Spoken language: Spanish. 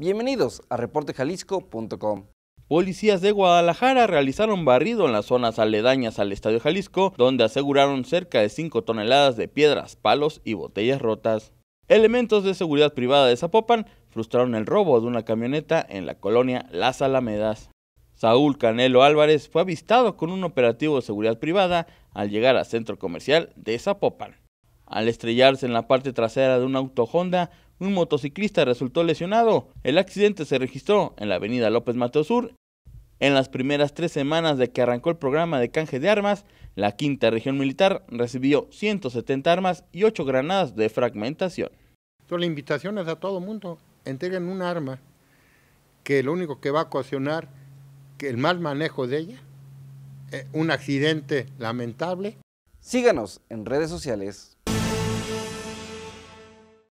Bienvenidos a reportejalisco.com. Policías de Guadalajara realizaron barrido en las zonas aledañas al Estadio Jalisco, donde aseguraron cerca de 5 toneladas de piedras, palos y botellas rotas. Elementos de seguridad privada de Zapopan frustraron el robo de una camioneta en la colonia Las Alamedas. Saúl Canelo Álvarez fue avistado con un operativo de seguridad privada al llegar al centro comercial de Zapopan. Al estrellarse en la parte trasera de un auto Honda, un motociclista resultó lesionado. El accidente se registró en la avenida López Mateo Sur. En las primeras tres semanas de que arrancó el programa de canje de armas, la quinta región militar recibió 170 armas y 8 granadas de fragmentación. la invitación es a todo mundo, entreguen un arma que lo único que va a ocasionar que el mal manejo de ella, eh, un accidente lamentable. Síganos en redes sociales